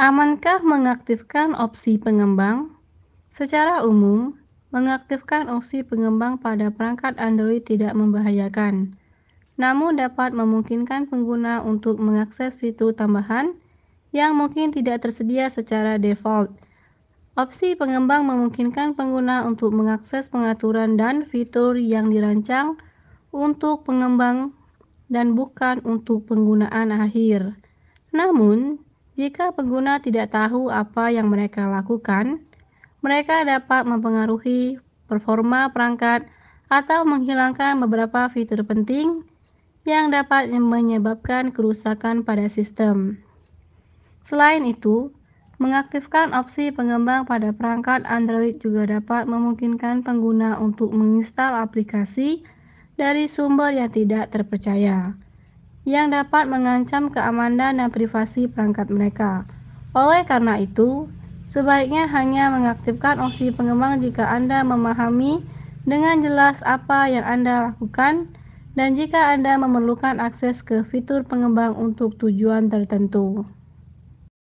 Amankah mengaktifkan opsi pengembang? Secara umum, mengaktifkan opsi pengembang pada perangkat Android tidak membahayakan, namun dapat memungkinkan pengguna untuk mengakses fitur tambahan yang mungkin tidak tersedia secara default. Opsi pengembang memungkinkan pengguna untuk mengakses pengaturan dan fitur yang dirancang untuk pengembang dan bukan untuk penggunaan akhir. Namun, jika pengguna tidak tahu apa yang mereka lakukan, mereka dapat mempengaruhi performa perangkat atau menghilangkan beberapa fitur penting yang dapat menyebabkan kerusakan pada sistem. Selain itu, mengaktifkan opsi pengembang pada perangkat Android juga dapat memungkinkan pengguna untuk menginstal aplikasi dari sumber yang tidak terpercaya yang dapat mengancam keamanan dan privasi perangkat mereka. Oleh karena itu, sebaiknya hanya mengaktifkan opsi pengembang jika Anda memahami dengan jelas apa yang Anda lakukan dan jika Anda memerlukan akses ke fitur pengembang untuk tujuan tertentu.